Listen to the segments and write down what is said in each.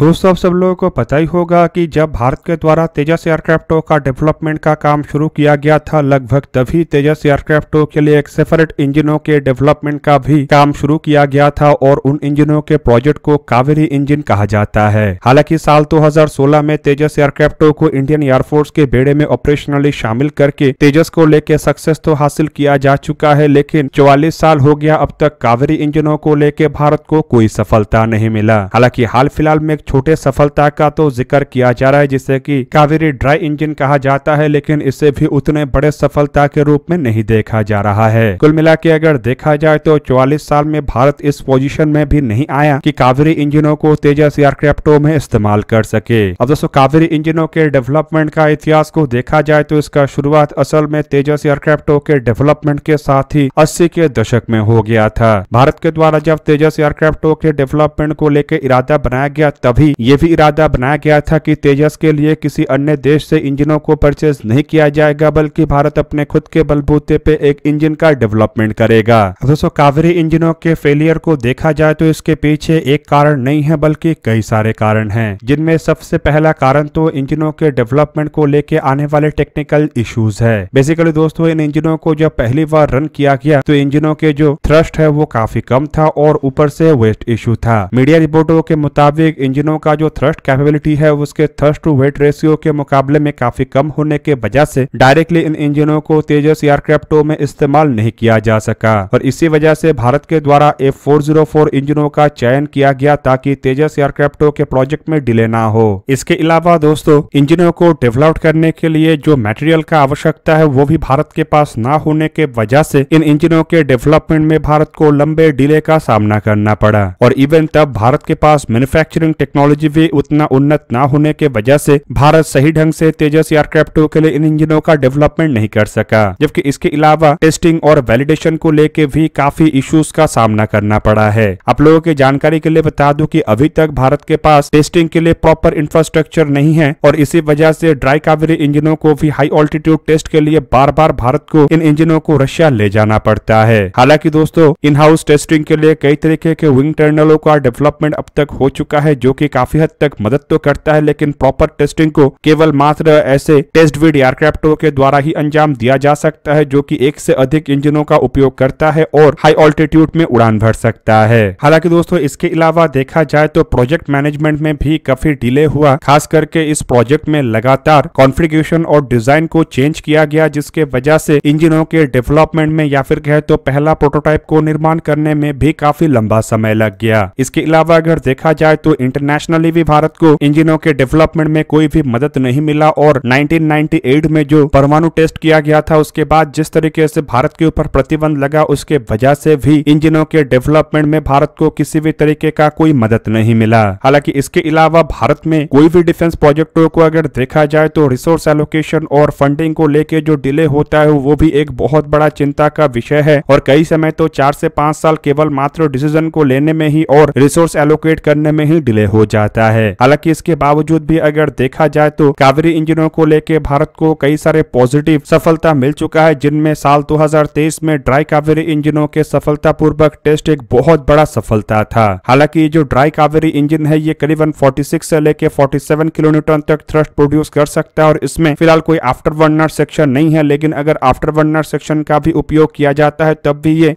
दोस्तों आप सब लोगों को पता ही होगा कि जब भारत के द्वारा तेजस एयरक्राफ्टों का डेवलपमेंट का काम शुरू किया गया था लगभग तभी तेजस एयरक्राफ्टों के लिए एक सेपरेट इंजनों के डेवलपमेंट का भी काम शुरू किया गया था और उन इंजनों के प्रोजेक्ट को कावेरी इंजन कहा जाता है हालांकि साल 2016 में तेजस एयरक्राफ्टों को इंडियन एयरफोर्स के बेड़े में ऑपरेशनली शामिल करके तेजस को लेकर सक्सेस तो हासिल किया जा चुका है लेकिन चौवालीस साल हो गया अब तक कावेरी इंजनों को लेकर भारत को कोई सफलता नहीं मिला हालांकि हाल फिलहाल में छोटे सफलता का तो जिक्र किया जा रहा है जिसे कि कावेरी ड्राई इंजन कहा जाता है लेकिन इसे भी उतने बड़े सफलता के रूप में नहीं देखा जा रहा है कुल मिला के अगर देखा जाए तो चौवालीस साल में भारत इस पोजिशन में भी नहीं आया की कावेरी इंजनों को तेजस एयरक्राफ्टों में इस्तेमाल कर सके अब दोस्तों कावेरी इंजनों के डेवलपमेंट का इतिहास को देखा जाए तो इसका शुरुआत असल में तेजस एयरक्राफ्टों के डेवलपमेंट के साथ ही अस्सी के दशक में हो गया था भारत के द्वारा जब तेजस एयरक्राफ्टों के डेवलपमेंट को लेकर इरादा बनाया गया तब भी ये भी इरादा बनाया गया था कि तेजस के लिए किसी अन्य देश से इंजनों को परचेज नहीं किया जाएगा बल्कि भारत अपने खुद के बलबूते पे एक इंजन का डेवलपमेंट करेगा दोस्तों कावेरी इंजनों के फेलियर को देखा जाए तो इसके पीछे एक कारण नहीं है बल्कि कई सारे कारण है जिनमें सबसे पहला कारण तो इंजनों के डेवलपमेंट को लेके आने वाले टेक्निकल इश्यूज है बेसिकली दोस्तों इन इंजनों को जब पहली बार रन किया गया तो इंजनों के जो थ्रस्ट है वो काफी कम था और ऊपर से वेस्ट इश्यू था मीडिया रिपोर्टों के मुताबिक इंजन इंजनों का जो थ्रस्ट कैपेबिलिटी है उसके थ्रस्ट टू वेट रेशियो के मुकाबले में काफी कम होने के वजह से डायरेक्टली इन इंजनों को तेजस एयरक्राफ्टों में इस्तेमाल नहीं किया जा सका और इसी वजह से भारत के द्वारा ए फोर oh इंजनों का चयन किया गया ताकि तेजस एयरक्राफ्टों के प्रोजेक्ट में डिले ना हो इसके अलावा दोस्तों इंजनों को डेवलप करने के लिए जो मेटेरियल का आवश्यकता है वो भी भारत के पास न होने के वजह से इन इंजनों के डेवलपमेंट में भारत को लंबे डिले का सामना करना पड़ा और इवन तब भारत के पास मैन्युफैक्चरिंग टेक्नोलॉजी टेक्नोलॉजी भी उतना उन्नत न होने के वजह से भारत सही ढंग से तेजस एयरक्राफ्ट के लिए इन इंजनों का डेवलपमेंट नहीं कर सका जबकि इसके अलावा टेस्टिंग और वैलिडेशन को लेके भी काफी इश्यूज का सामना करना पड़ा है आप लोगों की जानकारी के लिए बता दूं कि अभी तक भारत के पास टेस्टिंग के लिए प्रॉपर इंफ्रास्ट्रक्चर नहीं है और इसी वजह से ड्राई कावेरी इंजनों को भी हाई ऑल्टीट्यूड टेस्ट के लिए बार बार भारत को इन इंजनों को रशिया ले जाना पड़ता है हालांकि दोस्तों इन हाउस टेस्टिंग के लिए कई तरीके के विंग टर्नलों का डेवलपमेंट अब तक हो चुका है जो की की काफी हद तक मदद तो करता है लेकिन प्रॉपर टेस्टिंग को केवल मात्र ऐसे टेस्ट विड एयरक्राफ्टों के द्वारा ही अंजाम दिया जा सकता है जो कि एक से अधिक इंजनों का उपयोग करता है और हाई ऑल्टीट्यूड में उड़ान भर सकता है हालांकि दोस्तों इसके अलावा देखा जाए तो प्रोजेक्ट मैनेजमेंट में भी काफी डिले हुआ खास करके इस प्रोजेक्ट में लगातार कॉन्फ़िगरेशन और डिजाइन को चेंज किया गया जिसके वजह से इंजनों के डेवलपमेंट में या फिर कहे तो पहला प्रोटोटाइप को निर्माण करने में भी काफी लंबा समय लग गया इसके अलावा अगर देखा जाए तो इंटरनेट इंटरनेशनली भी भारत को इंजिनों के डेवलपमेंट में कोई भी मदद नहीं मिला और 1998 में जो परमाणु टेस्ट किया गया था उसके बाद जिस तरीके से भारत के ऊपर प्रतिबंध लगा उसके वजह से भी इंजिनों के डेवलपमेंट में भारत को किसी भी तरीके का कोई मदद नहीं मिला हालांकि इसके अलावा भारत में कोई भी डिफेंस प्रोजेक्टों को अगर देखा जाए तो रिसोर्स एलोकेशन और फंडिंग को लेके जो डिले होता है वो भी एक बहुत बड़ा चिंता का विषय है और कई समय तो चार से पांच साल केवल मात्र डिसीजन को लेने में ही और रिसोर्स एलोकेट करने में ही डिले हो जाता है हालांकि इसके बावजूद भी अगर देखा जाए तो कावेरी इंजनों को लेकर भारत को कई सारे पॉजिटिव सफलता मिल चुका है जिनमें साल 2023 में ड्राई कावेरी इंजनों के सफलता पूर्वक टेस्ट एक बहुत बड़ा सफलता था हालांकि जो ड्राई कावेरी इंजन है ये करीबन 46 से लेकर 47 किलोमीटर तक थ्रस्ट प्रोड्यूस कर सकता है और इसमें फिलहाल कोई आफ्टर वर्नर सेक्शन नहीं है लेकिन अगर आफ्टर वर्नर सेक्शन का भी उपयोग किया जाता है तब भी ये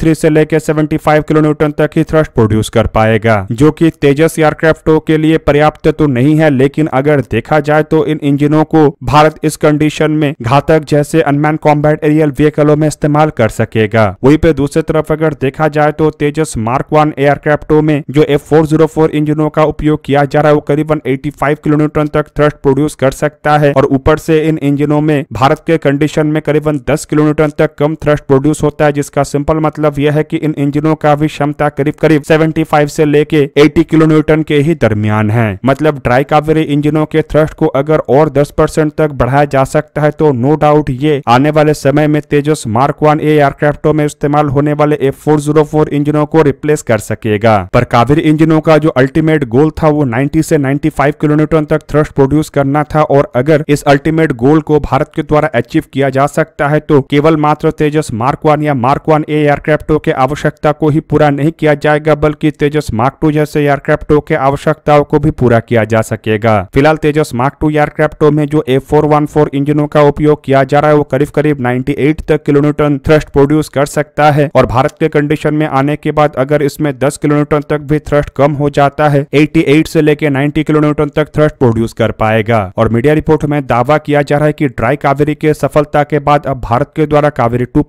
थ्री से लेकर फाइव किलोमीटर तक ही थ्रस्ट प्रोड्यूस कर पाएगा जो कि तेजस यार एयरक्राफ्टों के लिए पर्याप्त तो नहीं है लेकिन अगर देखा जाए तो इन इंजनों को भारत इस कंडीशन में घातक जैसे अनमैन कॉम्बैट एरियल व्हीकलों में इस्तेमाल कर सकेगा वहीं पे दूसरी तरफ अगर देखा जाए तो तेजस मार्क वन एयरक्राफ्टों में जो एफ फोर oh इंजनों का उपयोग किया जा रहा है वो करीबन एटी फाइव किलोमीटर तक थ्रस्ट प्रोड्यूस कर सकता है और ऊपर से इन इंजनों में भारत के कंडीशन में करीबन दस किलोमीटर तक कम थ्रस्ट प्रोड्यूस होता है जिसका सिंपल मतलब यह है कि इन इंजनों का भी क्षमता करीब करीब 75 से लेके 80 किलोमीटर के ही दरमियान है मतलब ड्राई कावेरी इंजनों के थ्रस्ट को अगर और दस परसेंट तक बढ़ाया जा सकता है तो नो डाउट ये आने वाले समय में तेजस मार्क वन एयरक्राफ्टों में इस्तेमाल होने वाले ए फोर जीरो फोर इंजनों को रिप्लेस कर सकेगा पर कावेरी इंजनों का जो अल्टीमेट गोल था वो नाइन्टी से फाइव किलोमीटर तक थ्रस्ट प्रोड्यूस करना था और अगर इस अल्टीमेट गोल को भारत के द्वारा अचीव किया जा सकता है तो केवल मात्र तेजस मार्क वन या मार्क वन एयरक्राफ्टों के आवश्यकता को ही पूरा नहीं किया जाएगा बल्कि तेजस मार्क टू जैसे एयरक्राफ्टों के आवश्यकताओं को भी पूरा किया जा सकेगा फिलहाल तेजस मार्क टू एयरक्राफ्ट में जो एफ फोर इंजनों का उपयोग किया जा रहा है वो करीब करीब 98 तक किलोमीटर थ्रस्ट प्रोड्यूस कर सकता है और भारत के कंडीशन में आने के बाद अगर इसमें 10 किलोमीटर तक भी थ्रस्ट कम हो जाता है 88 से लेकर 90 किलोमीटर तक थ्रस्ट प्रोड्यूस कर पाएगा और मीडिया रिपोर्ट में दावा किया जा रहा है की ड्राई कावेरी के सफलता के बाद अब भारत के द्वारा कावेरी टू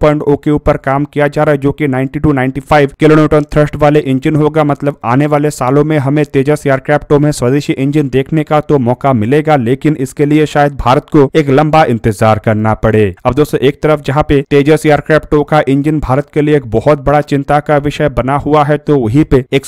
के ऊपर काम किया जा रहा है जो की नाइन्टी टू नाइन्टी थ्रस्ट वाले इंजन होगा मतलब आने वाले सालों में हमें तेजस एयरक्राफ्टों में स्वदेशी इंजन देखने का तो मौका मिलेगा लेकिन इसके लिए शायद भारत को एक लंबा इंतजार करना पड़े अब दोस्तों एक तरफ जहाँ पे तेजस एयरक्राफ्टों का इंजन भारत के लिए एक बहुत बड़ा चिंता का विषय बना हुआ है तो वही पे एक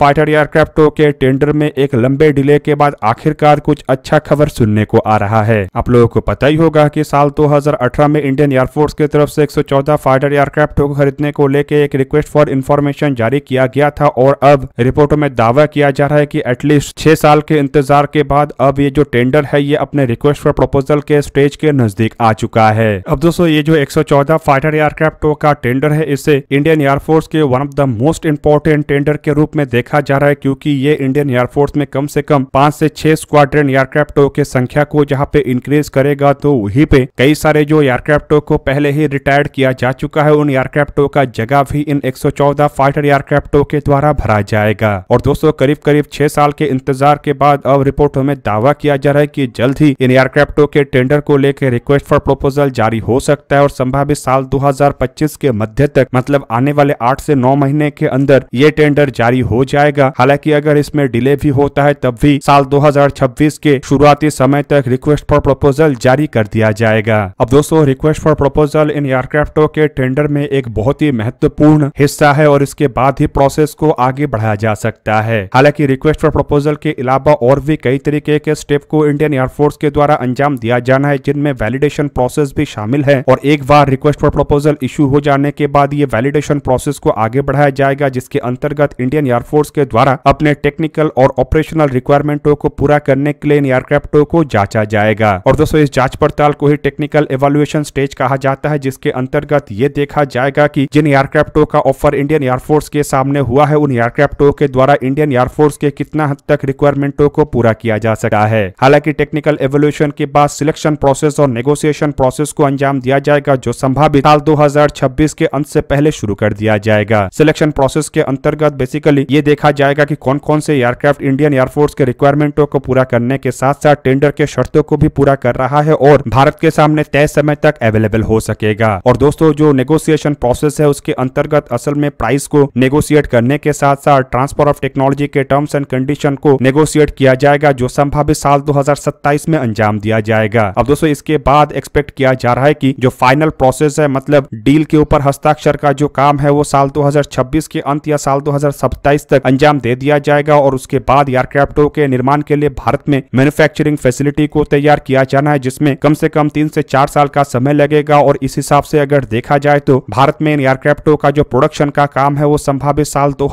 फाइटर एयरक्राफ्टों के टेंडर में एक लंबे डिले के बाद आखिरकार कुछ अच्छा खबर सुनने को आ रहा है आप लोगों को पता ही होगा कि साल 2018 में इंडियन एयरफोर्स की तरफ से 114 फाइटर एयरक्राफ्ट को खरीदने को लेके एक रिक्वेस्ट फॉर इन्फॉर्मेशन जारी किया गया था और अब रिपोर्टों में दावा किया जा कह रहा है कि एटलीस्ट छह साल के इंतजार के बाद अब ये जो टेंडर है ये अपने रिक्वेस्ट फॉर प्रपोजल के स्टेज के नजदीक आ चुका है अब दोस्तों ये जो 114 फाइटर एयरक्राफ्ट का टेंडर है इसे इंडियन एयरफोर्स के one of the most important tender के रूप में देखा जा रहा है क्योंकि ये इंडियन एयरफोर्स में कम से कम पांच से छह स्क्वाड्रन एयरक्राफ्ट के संख्या को जहाँ पे इंक्रीज करेगा तो वही पे कई सारे जो एयरक्राफ्टों को पहले ही रिटायर्ड किया जा चुका है उन एयरक्राफ्टों का जगह भी इन एक फाइटर एयरक्राफ्टों के द्वारा भरा जाएगा और दोस्तों करीब करीब करीब छह साल के इंतजार के बाद अब रिपोर्टों में दावा किया जा रहा है की जल्द ही इन एयरक्राफ्टों के टेंडर को लेकर रिक्वेस्ट फॉर प्रपोजल जारी हो सकता है और संभावित साल 2025 के मध्य तक मतलब आने वाले आठ से नौ महीने के अंदर ये टेंडर जारी हो जाएगा हालांकि अगर इसमें डिले भी होता है तब भी साल 2026 के शुरुआती समय तक रिक्वेस्ट फॉर प्रपोजल जारी कर दिया जाएगा अब दोस्तों रिक्वेस्ट फॉर प्रपोजल इन एयरक्राफ्टों के टेंडर में एक बहुत ही महत्वपूर्ण हिस्सा है और इसके बाद ही प्रोसेस को आगे बढ़ाया जा सकता है हालांकि रिक्वेस्ट फॉर प्रपोजल के अलावा और भी कई तरीके के स्टेप को इंडियन एयरफोर्स के द्वारा अंजाम दिया जाना है जिनमें वैलिडेशन प्रोसेस भी शामिल है और एक बार रिक्वेस्ट फॉर प्रपोजल इशू हो जाने के बाद ये वैलिडेशन प्रोसेस को आगे बढ़ाया जाएगा जिसके अंतर्गत इंडियन एयरफोर्स के द्वारा अपने टेक्निकल और ऑपरेशनल रिक्वायरमेंटों को पूरा करने के लिए इन एयरक्राफ्टों को जांचा जाएगा और दोस्तों इस जांच पड़ताल को ही टेक्निकल एवेल्युएशन स्टेज कहा जाता है जिसके अंतर्गत ये देखा जाएगा कि जिन एयरक्राफ्टों का ऑफर इंडियन एयरफोर्स के सामने हुआ है उन एयरक्राफ्टों के द्वारा इंडियन एयरफोर्स उसके कितना हद तक रिक्वायरमेंटों को पूरा किया जा सका है हालांकि टेक्निकल एवोल्यूशन के बाद सिलेक्शन प्रोसेस और नेगोशिएशन प्रोसेस को अंजाम दिया जाएगा जो संभावित साल 2026 के अंत से पहले शुरू कर दिया जाएगा सिलेक्शन प्रोसेस के अंतर्गत बेसिकली ये देखा जाएगा कि कौन कौन से एयरक्राफ्ट इंडियन एयरफोर्स के रिक्वायरमेंटो को पूरा करने के साथ साथ टेंडर के शर्तों को भी पूरा कर रहा है और भारत के सामने तय समय तक अवेलेबल हो सकेगा और दोस्तों जो नेगोशिएशन प्रोसेस है उसके अंतर्गत असल में प्राइस को नेगोशिएट करने के साथ साथ ट्रांसफर ऑफ टेक्नोलॉजी के टर्म टर्म्स एंड कंडीशन को नेगोशिएट किया जाएगा जो संभावित साल 2027 में अंजाम दिया जाएगा अब दोस्तों इसके बाद एक्सपेक्ट किया जा रहा है की जो फाइनल प्रोसेस है मतलब डील के ऊपर हस्ताक्षर का जो काम है वो साल 2026 के अंत या साल 2027 तक अंजाम दे दिया जाएगा और उसके बाद एयरक्राफ्टों के निर्माण के लिए भारत में मैन्युफैक्चरिंग फैसिलिटी को तैयार किया जाना है जिसमें कम से कम तीन से चार साल का समय लगेगा और इस हिसाब से अगर देखा जाए तो भारत में इन एयरक्राफ्टों का जो प्रोडक्शन का काम है वो संभावित साल दो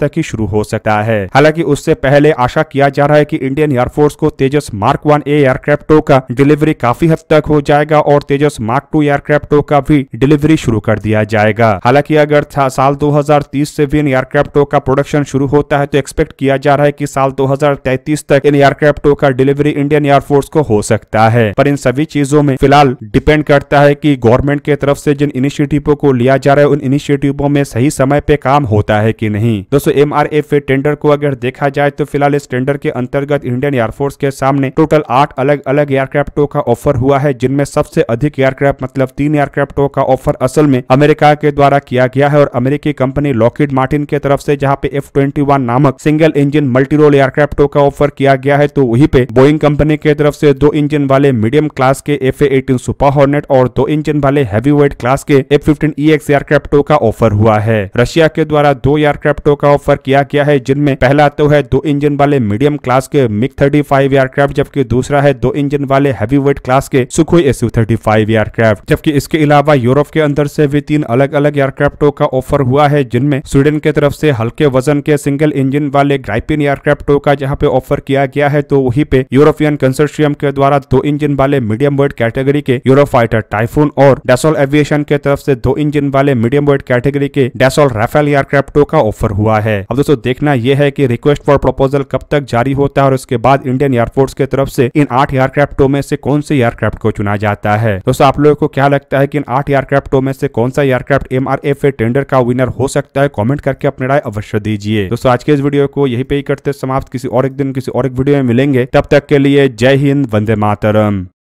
तक ही शुरू हो सकता है हालांकि उससे पहले आशा किया जा रहा है कि इंडियन एयरफोर्स को तेजस मार्क वन एयरक्राफ्टो एयरक्राफ्टों का डिलीवरी काफी हद तक हो जाएगा और तेजस मार्क टू एयरक्राफ्टों का भी डिलीवरी शुरू कर दिया जाएगा हालांकि अगर साल 2030 से भी इन एयरक्राफ्टों का प्रोडक्शन शुरू होता है तो एक्सपेक्ट किया जा रहा है की साल दो तक इन एयरक्राफ्टों का डिलीवरी इंडियन एयरफोर्स को हो सकता है पर इन सभी चीजों में फिलहाल डिपेंड करता है की गवर्नमेंट के तरफ से जिन इनिशियेटिव को लिया जा रहा है उन इनिशियेटिव में सही समय पे काम होता है की नहीं दोस्तों एम आर टेंडर को अगर अगर देखा जाए तो फिलहाल इस टेंडर के अंतर्गत इंडियन एयरफोर्स के सामने टोटल आठ अलग अलग एयरक्राफ्टों का ऑफर हुआ है जिनमें सबसे अधिक एयरक्राफ्ट मतलब तीन एयरक्राफ्टों का ऑफर असल में अमेरिका के द्वारा किया गया है और अमेरिकी कंपनी लॉकिड मार्टिन के तरफ से जहाँ पे एफ ट्वेंटी वन नामक सिंगल इंजन मल्टी रोल एयरक्राफ्टों का ऑफर किया गया है तो वही पे बोइंग कंपनी के तरफ से दो इंजन वाले मीडियम क्लास के एफ एटीन सुपर हॉर्नेट और दो इंजन वाले हैवी वेट क्लास के एफ फिफ्टीन ई एक्स एयरक्राफ्टों का ऑफर हुआ है रशिया के द्वारा दो एयरक्राफ्टों का ऑफर किया गया है जिनमें पहला पहला तो है दो इंजन वाले मीडियम क्लास के मिग थर्टी फाइव एयरक्राफ्ट जबकि दूसरा है दो इंजन वाले हैवी वेट क्लास के Sukhoi S thirty five aircraft जबकि इसके अलावा यूरोप के अंदर से भी तीन अलग अलग एयरक्राफ्टों का ऑफर हुआ है जिनमें स्वीडन के तरफ से हल्के वजन के सिंगल इंजन वाले ग्राइपिन एयरक्राफ्टों का जहाँ पे ऑफर किया गया है तो वही पे यूरोपियन कंसर्टियम के द्वारा दो इंजन वाले मीडियम वेट कैटेगरी के यूरो फाइटर टाइफून और डेसोल एविएशन के तरफ से दो इंजन वाले मीडियम वेट कैटेगरी के डेसोल राफेल एयरक्राफ्टों का ऑफर हुआ है अब दोस्तों देखना यह है कि की रिक्वेस्ट फॉर प्रपोजल कब तक जारी होता है और उसके बाद इंडियन एयरफोर्स की तरफ से इन आठ एयरक्राफ्टों में से कौन से एयरक्राफ्ट को चुना जाता है दोस्तों आप लोगों को क्या लगता है कि इन आठ एयरक्राफ्टों में से कौन सा aircraft M R F tender का विनर हो सकता है कॉमेंट करके अपने राय अवश्य दीजिए दोस्तों आज के इस वीडियो को यही पे ही करते समाप्त किसी और एक दिन किसी और एक वीडियो में मिलेंगे तब तक के लिए जय हिंद वंदे मातरम